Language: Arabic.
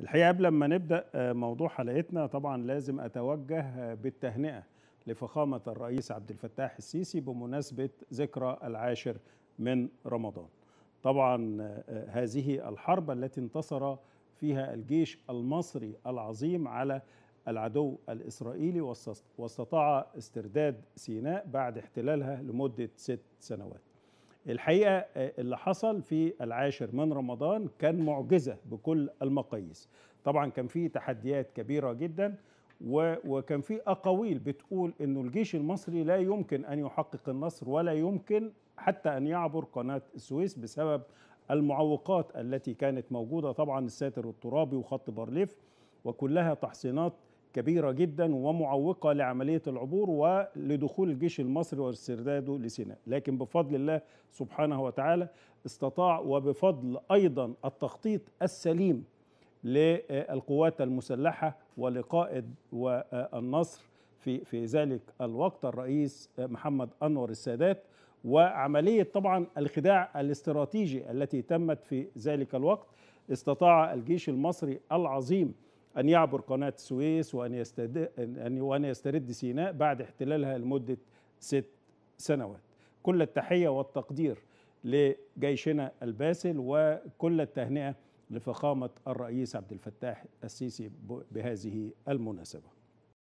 الحقيقه قبل ما نبدا آه، موضوع حلقتنا طبعا لازم اتوجه آه، بالتهنئه لفخامه الرئيس عبد الفتاح السيسي بمناسبه ذكرى العاشر من رمضان. طبعا آه، هذه الحرب التي انتصر فيها الجيش المصري العظيم على العدو الاسرائيلي واستطاع استرداد سيناء بعد احتلالها لمده ست سنوات. الحقيقه آه، اللي حصل في العاشر من رمضان كان معجزه بكل المقاييس طبعا كان في تحديات كبيره جدا وكان في اقاويل بتقول انه الجيش المصري لا يمكن ان يحقق النصر ولا يمكن حتى ان يعبر قناه السويس بسبب المعوقات التي كانت موجوده طبعا الساتر الترابي وخط بارليف وكلها تحصينات كبيرة جدا ومعوقة لعملية العبور ولدخول الجيش المصري واسترداده لسيناء لكن بفضل الله سبحانه وتعالى استطاع وبفضل أيضا التخطيط السليم للقوات المسلحة ولقائد والنصر في في ذلك الوقت الرئيس محمد أنور السادات وعملية طبعا الخداع الاستراتيجي التي تمت في ذلك الوقت استطاع الجيش المصري العظيم أن يعبر قناة السويس وأن, يستد... أن... وأن يسترد سيناء بعد احتلالها لمدة ست سنوات كل التحية والتقدير لجيشنا الباسل وكل التهنئة لفخامة الرئيس عبد الفتاح السيسي بهذه المناسبة